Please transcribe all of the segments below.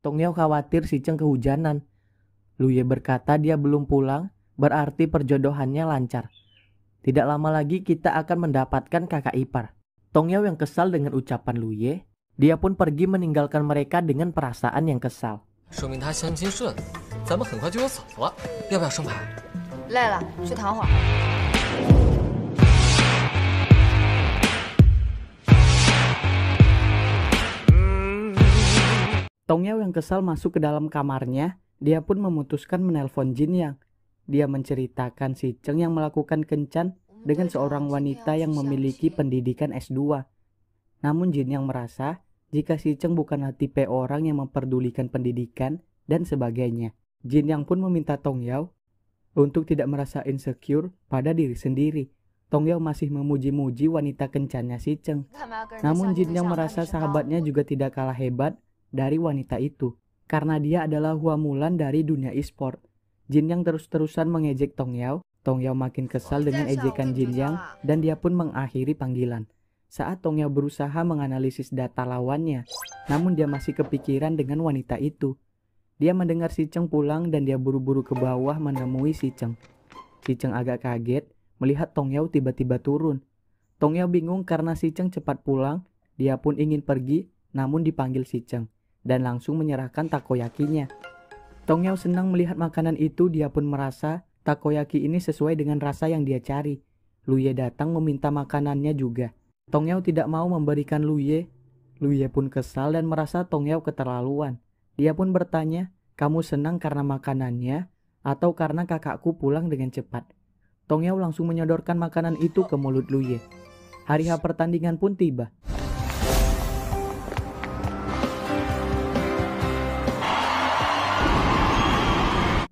Tong Tongneo khawatir si Ceng kehujanan. Luye ya berkata dia belum pulang, berarti perjodohannya lancar. Tidak lama lagi kita akan mendapatkan kakak ipar. Tong Tongyao yang kesal dengan ucapan Luye, dia pun pergi meninggalkan mereka dengan perasaan yang kesal. Yao yang kesal masuk ke dalam kamarnya, dia pun memutuskan menelpon Jin Yang. Dia menceritakan si Cheng yang melakukan kencan dengan seorang wanita yang memiliki pendidikan S2. Namun Jin Yang merasa jika si Cheng bukanlah tipe orang yang memperdulikan pendidikan dan sebagainya. Jin Yang pun meminta Tong Yao untuk tidak merasa insecure pada diri sendiri. Tong Yao masih memuji-muji wanita kencannya si Cheng. Namun Jin Yang merasa sahabatnya juga tidak kalah hebat dari wanita itu karena dia adalah Huamulan dari dunia e-sport. Jin yang terus-terusan mengejek Tong Yao, Tong Yao makin kesal dengan ejekan Jin Yang dan dia pun mengakhiri panggilan. Saat Tong Yao berusaha menganalisis data lawannya, namun dia masih kepikiran dengan wanita itu. Dia mendengar Si Cheng pulang dan dia buru-buru ke bawah menemui Si Cheng. Si Cheng agak kaget melihat Tong Yao tiba-tiba turun. Tong Yao bingung karena Si Cheng cepat pulang, dia pun ingin pergi namun dipanggil Si Cheng dan langsung menyerahkan takoyakinya. Tong Yao senang melihat makanan itu, dia pun merasa takoyaki ini sesuai dengan rasa yang dia cari. Luye datang meminta makanannya juga. Tong Yao tidak mau memberikan Luye. Luye pun kesal dan merasa Tong Yao keterlaluan. Dia pun bertanya, kamu senang karena makanannya atau karena kakakku pulang dengan cepat? Tong Yao langsung menyodorkan makanan itu ke mulut Luye. Hari H pertandingan pun tiba.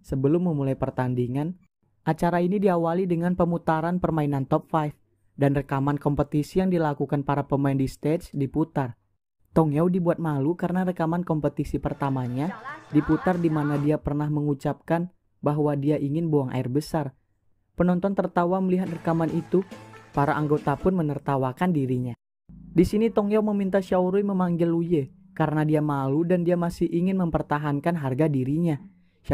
Sebelum memulai pertandingan, acara ini diawali dengan pemutaran permainan top 5 dan rekaman kompetisi yang dilakukan para pemain di stage diputar. Tong Yao dibuat malu karena rekaman kompetisi pertamanya diputar di mana dia pernah mengucapkan bahwa dia ingin buang air besar. Penonton tertawa melihat rekaman itu, para anggota pun menertawakan dirinya. Di sini Tong Yao meminta Xiao Rui memanggil Ye karena dia malu dan dia masih ingin mempertahankan harga dirinya.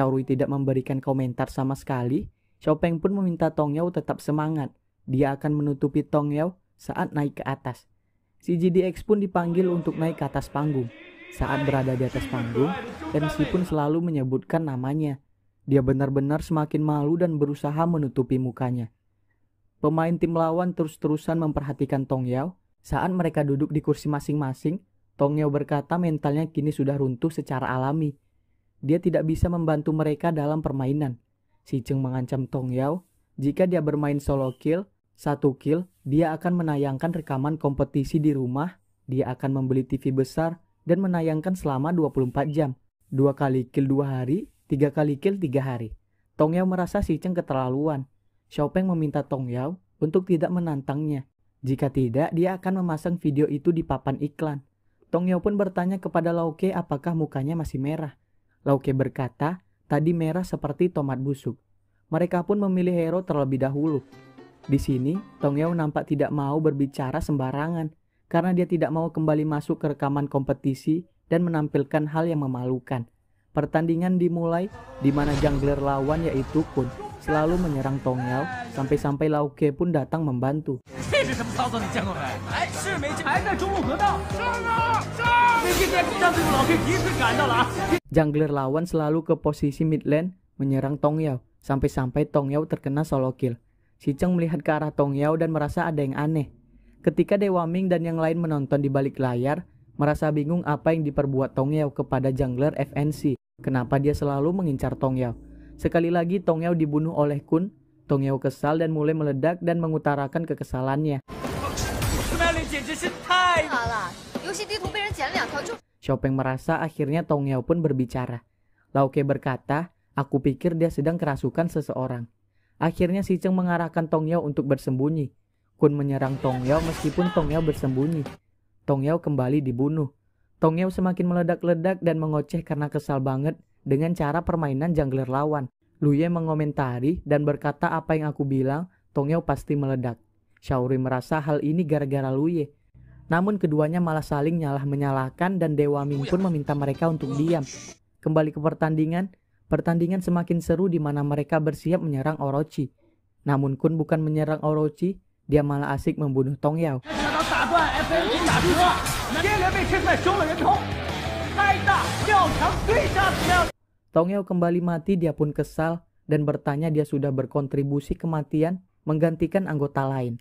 Rui tidak memberikan komentar sama sekali, Peng pun meminta Tong Yao tetap semangat. Dia akan menutupi Tong Yao saat naik ke atas. Si GDX pun dipanggil untuk naik ke atas panggung. Saat berada di atas panggung, MC pun selalu menyebutkan namanya. Dia benar-benar semakin malu dan berusaha menutupi mukanya. Pemain tim lawan terus-terusan memperhatikan Tong Yao. Saat mereka duduk di kursi masing-masing, Tong Yao berkata mentalnya kini sudah runtuh secara alami dia tidak bisa membantu mereka dalam permainan. Si Cheng mengancam Tong Yao, jika dia bermain solo kill, satu kill, dia akan menayangkan rekaman kompetisi di rumah, dia akan membeli TV besar, dan menayangkan selama 24 jam. Dua kali kill dua hari, tiga kali kill tiga hari. Tong Yao merasa si Cheng keterlaluan. Peng meminta Tong Yao untuk tidak menantangnya. Jika tidak, dia akan memasang video itu di papan iklan. Tong Yao pun bertanya kepada Lauke apakah mukanya masih merah. Lauke berkata, tadi merah seperti tomat busuk. Mereka pun memilih Hero terlebih dahulu. Di sini, Tongyeo nampak tidak mau berbicara sembarangan karena dia tidak mau kembali masuk ke rekaman kompetisi dan menampilkan hal yang memalukan. Pertandingan dimulai di mana jungler lawan yaitu Kun selalu menyerang Tong Yao sampai-sampai Lauke pun datang membantu. Jungler lawan selalu ke posisi mid lane menyerang Yao sampai-sampai Tong Yao terkena solo kill. Si Cheng melihat ke arah Tong Yao dan merasa ada yang aneh. Ketika Dewa Ming dan yang lain menonton di balik layar, merasa bingung apa yang diperbuat Tong Yao kepada jungler FNC. Kenapa dia selalu mengincar Tong Yao? Sekali lagi Tong Yao dibunuh oleh Kun. Tong Yao kesal dan mulai meledak dan mengutarakan kekesalannya. Chopeng merasa akhirnya Tong Yao pun berbicara. Lao Ke berkata, aku pikir dia sedang kerasukan seseorang. Akhirnya Si Cheng mengarahkan Tong Yao untuk bersembunyi. Kun menyerang Tong Yao meskipun Tong Yao bersembunyi. Tong Yao kembali dibunuh. Tong Yao semakin meledak-ledak dan mengoceh karena kesal banget dengan cara permainan jungler lawan. Luye mengomentari dan berkata apa yang aku bilang, Tongyao pasti meledak. Shaori merasa hal ini gara-gara Luye. Namun keduanya malah saling nyalah-menyalahkan dan Dewa Ming pun meminta mereka untuk diam. Kembali ke pertandingan, pertandingan semakin seru di mana mereka bersiap menyerang Orochi. Namun Kun bukan menyerang Orochi, dia malah asik membunuh Tong Yao. Tongeo kembali mati, dia pun kesal dan bertanya dia sudah berkontribusi kematian menggantikan anggota lain.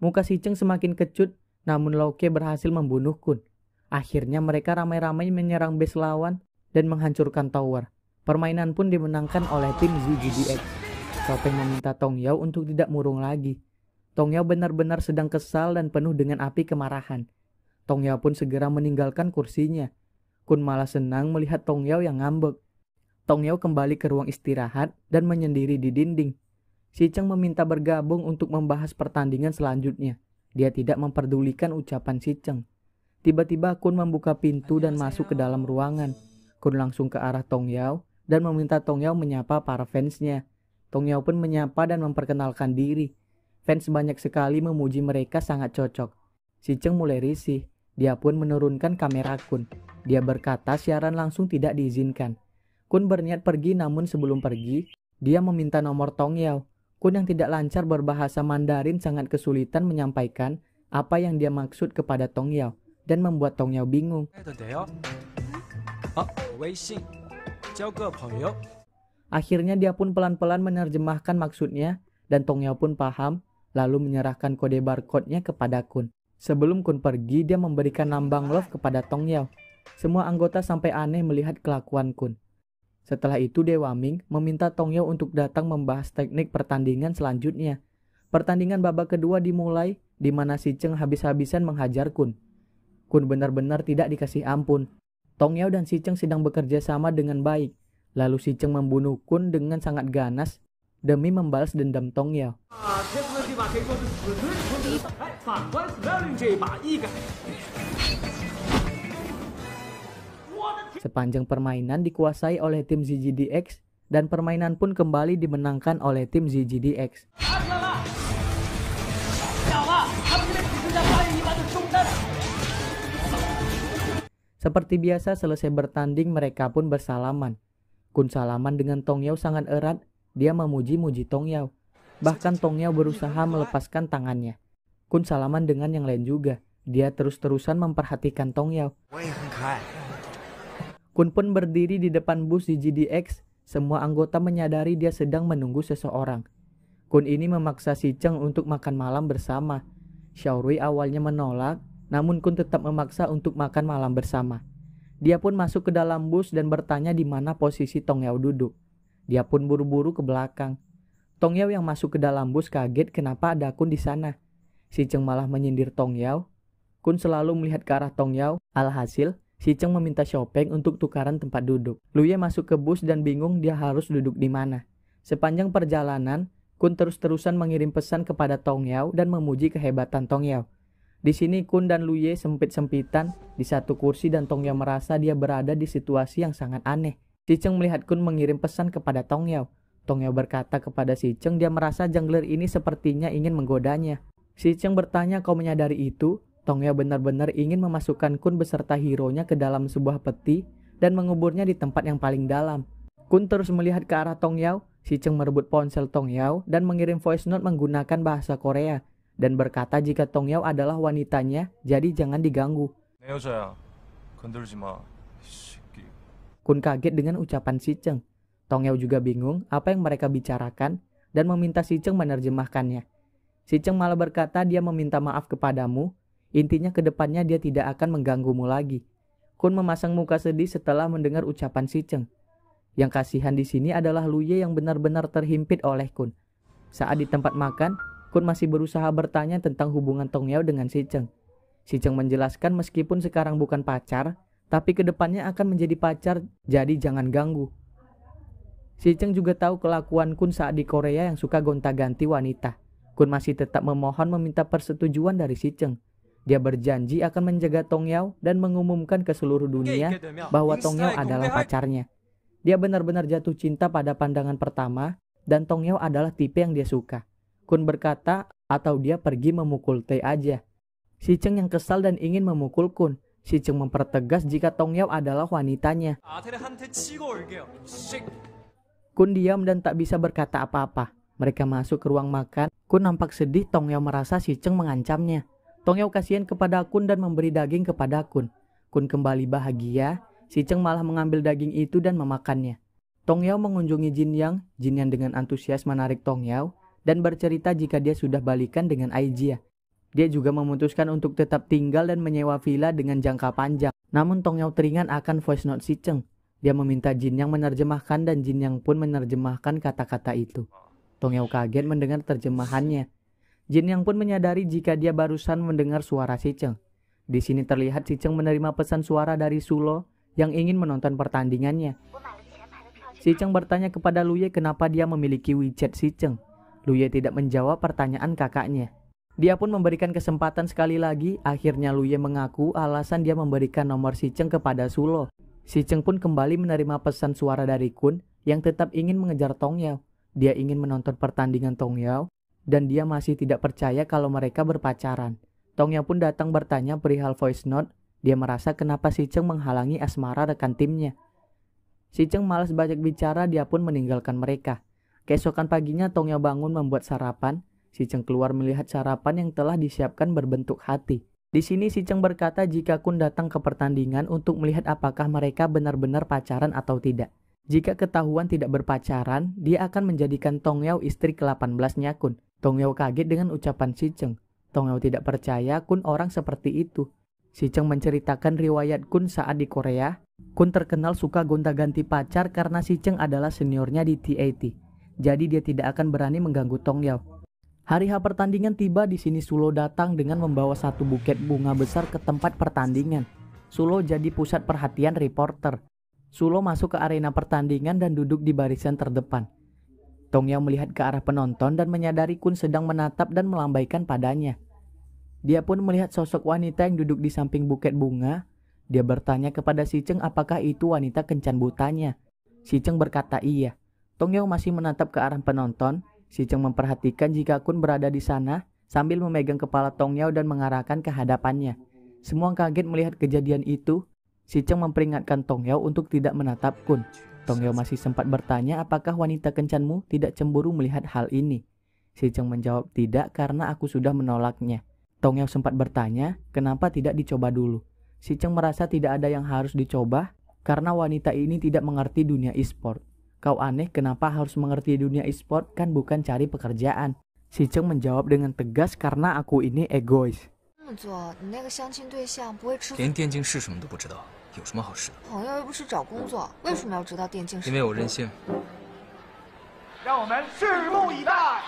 Muka si Cheng semakin kecut, namun Loke berhasil membunuh Kun. Akhirnya mereka ramai-ramai menyerang base lawan dan menghancurkan tower. Permainan pun dimenangkan oleh tim ZGDX. Topeng meminta Tong Yao untuk tidak murung lagi. Tong Yao benar-benar sedang kesal dan penuh dengan api kemarahan. Tong Yao pun segera meninggalkan kursinya. Kun malah senang melihat Tong Yao yang ngambek Tong Yao kembali ke ruang istirahat dan menyendiri di dinding. Si Cheng meminta bergabung untuk membahas pertandingan selanjutnya. Dia tidak memperdulikan ucapan si Cheng. Tiba-tiba Kun membuka pintu dan masuk ke dalam ruangan. Kun langsung ke arah Tong Yao dan meminta Tong Yao menyapa para fansnya. Tong Yao pun menyapa dan memperkenalkan diri. Fans banyak sekali memuji mereka sangat cocok. Si Cheng mulai risih. Dia pun menurunkan kamera Kun. Dia berkata siaran langsung tidak diizinkan. Kun berniat pergi namun sebelum pergi, dia meminta nomor Tong Yao. Kun yang tidak lancar berbahasa Mandarin sangat kesulitan menyampaikan apa yang dia maksud kepada Tong Yao dan membuat Tong Yao bingung. Akhirnya dia pun pelan-pelan menerjemahkan maksudnya dan Tong Yao pun paham lalu menyerahkan kode barcode-nya kepada Kun. Sebelum Kun pergi, dia memberikan lambang love kepada Tong Yao. Semua anggota sampai aneh melihat kelakuan Kun. Setelah itu Dewa Ming meminta Tong Yeo untuk datang membahas teknik pertandingan selanjutnya. Pertandingan babak kedua dimulai di mana si Cheng habis-habisan menghajar Kun. Kun benar-benar tidak dikasih ampun. Tong Yao dan si Cheng sedang bekerja sama dengan baik. Lalu si Cheng membunuh Kun dengan sangat ganas demi membalas dendam Tong Yao. Sepanjang permainan dikuasai oleh tim ZGDX dan permainan pun kembali dimenangkan oleh tim ZGDX. Seperti biasa selesai bertanding mereka pun bersalaman. Kun salaman dengan Tong Yao sangat erat, dia memuji-muji Tong Yao. Bahkan Tong Yao berusaha melepaskan tangannya. Kun salaman dengan yang lain juga. Dia terus-terusan memperhatikan Tong Yao. Kun pun berdiri di depan bus di GDX. Semua anggota menyadari dia sedang menunggu seseorang. Kun ini memaksa si Cheng untuk makan malam bersama. Xiao Rui awalnya menolak, namun Kun tetap memaksa untuk makan malam bersama. Dia pun masuk ke dalam bus dan bertanya di mana posisi Tong Yao duduk. Dia pun buru-buru ke belakang. Tong Yao yang masuk ke dalam bus kaget kenapa ada Kun di sana. Si Cheng malah menyindir Tong Yao. Kun selalu melihat ke arah Tong Yao. Alhasil, Si Cheng meminta Chopeng untuk tukaran tempat duduk. Luye masuk ke bus dan bingung dia harus duduk di mana. Sepanjang perjalanan, Kun terus-terusan mengirim pesan kepada Tong Yao dan memuji kehebatan Tong Yao. Di sini Kun dan Luye sempit-sempitan di satu kursi dan Tong Yao merasa dia berada di situasi yang sangat aneh. Si Cheng melihat Kun mengirim pesan kepada Tong Yao. Tong Yao berkata kepada Si Cheng dia merasa jungler ini sepertinya ingin menggodanya. Si Cheng bertanya kau menyadari itu? Tongya benar-benar ingin memasukkan Kun beserta hero-nya ke dalam sebuah peti dan menguburnya di tempat yang paling dalam. Kun terus melihat ke arah Tong Yao, si Cheng merebut ponsel Tong Yao dan mengirim voice note menggunakan bahasa Korea dan berkata jika Tong Yao adalah wanitanya, jadi jangan diganggu. Kun kaget dengan ucapan si Cheng. Tong Yao juga bingung apa yang mereka bicarakan dan meminta si Cheng menerjemahkannya. Si Cheng malah berkata dia meminta maaf kepadamu Intinya kedepannya dia tidak akan mengganggumu lagi. Kun memasang muka sedih setelah mendengar ucapan si Cheng. Yang kasihan di sini adalah Luye yang benar-benar terhimpit oleh Kun. Saat di tempat makan, Kun masih berusaha bertanya tentang hubungan Tong Yao dengan si Cheng. Si Cheng menjelaskan meskipun sekarang bukan pacar, tapi kedepannya akan menjadi pacar, jadi jangan ganggu. Si Cheng juga tahu kelakuan Kun saat di Korea yang suka gonta-ganti wanita. Kun masih tetap memohon meminta persetujuan dari si Cheng. Dia berjanji akan menjaga Tong Yao dan mengumumkan ke seluruh dunia bahwa Tong Yao adalah pacarnya. Dia benar-benar jatuh cinta pada pandangan pertama dan Tong Yao adalah tipe yang dia suka. Kun berkata atau dia pergi memukul Tei aja. Si Cheng yang kesal dan ingin memukul Kun. Si Cheng mempertegas jika Tong Yao adalah wanitanya. Kun diam dan tak bisa berkata apa-apa. Mereka masuk ke ruang makan. Kun nampak sedih Tong Yao merasa si Cheng mengancamnya. Tongeo kasihan kepada Kun dan memberi daging kepada Kun. Kun kembali bahagia, si Cheng malah mengambil daging itu dan memakannya. Tongyao mengunjungi Jin Yang, Jin Yang dengan antusias menarik Tongyao dan bercerita jika dia sudah balikan dengan Aijia. Dia juga memutuskan untuk tetap tinggal dan menyewa villa dengan jangka panjang. Namun Tongyao teringat akan voice note si Cheng. Dia meminta Jin Yang menerjemahkan dan Jin Yang pun menerjemahkan kata-kata itu. Tongyao kaget mendengar terjemahannya. Jin Yang pun menyadari jika dia barusan mendengar suara si Cheng. Di sini terlihat si Cheng menerima pesan suara dari Sulo yang ingin menonton pertandingannya. Si Cheng bertanya kepada Luye kenapa dia memiliki WeChat si Cheng. Luye tidak menjawab pertanyaan kakaknya. Dia pun memberikan kesempatan sekali lagi, akhirnya Luye mengaku alasan dia memberikan nomor si Cheng kepada Sulo. Si Cheng pun kembali menerima pesan suara dari Kun yang tetap ingin mengejar Tong Yao. Dia ingin menonton pertandingan Tong Yao dan dia masih tidak percaya kalau mereka berpacaran. Tongnya pun datang bertanya perihal voice note. Dia merasa kenapa si Cheng menghalangi asmara rekan timnya. Si Cheng malas banyak bicara, dia pun meninggalkan mereka. Keesokan paginya Tongnya bangun membuat sarapan. Si Cheng keluar melihat sarapan yang telah disiapkan berbentuk hati. Di sini si Cheng berkata jika Kun datang ke pertandingan untuk melihat apakah mereka benar-benar pacaran atau tidak. Jika ketahuan tidak berpacaran, dia akan menjadikan Tong Yao istri ke-18-nya Kun. Tong Yao kaget dengan ucapan Si Cheng. Yao tidak percaya Kun orang seperti itu. Si Cheng menceritakan riwayat Kun saat di Korea. Kun terkenal suka gonta-ganti pacar karena Si Cheng adalah seniornya di TAT. Jadi dia tidak akan berani mengganggu Tong Yao. Hari H pertandingan tiba di sini Sulo datang dengan membawa satu buket bunga besar ke tempat pertandingan. Sulo jadi pusat perhatian reporter. Sulo masuk ke arena pertandingan dan duduk di barisan terdepan. Tong Yao melihat ke arah penonton dan menyadari Kun sedang menatap dan melambaikan padanya. Dia pun melihat sosok wanita yang duduk di samping buket bunga. Dia bertanya kepada Si Cheng apakah itu wanita kencan butanya. Si Cheng berkata iya. Tong Yao masih menatap ke arah penonton. Si Cheng memperhatikan jika Kun berada di sana sambil memegang kepala Tong Yao dan mengarahkan ke hadapannya. Semua kaget melihat kejadian itu. Si Cheng memperingatkan Tong Yao untuk tidak menatap Kun. Tongyao masih sempat bertanya apakah wanita kencanmu tidak cemburu melihat hal ini. Si Cheng menjawab tidak karena aku sudah menolaknya. Tongyao sempat bertanya kenapa tidak dicoba dulu. Si Cheng merasa tidak ada yang harus dicoba karena wanita ini tidak mengerti dunia e-sport. Kau aneh kenapa harus mengerti dunia e-sport kan bukan cari pekerjaan. Si Cheng menjawab dengan tegas karena aku ini egois. 有什么好事？朋友又不是找工作，为什么要知道电竞？是因为我任性。让我们拭目以待。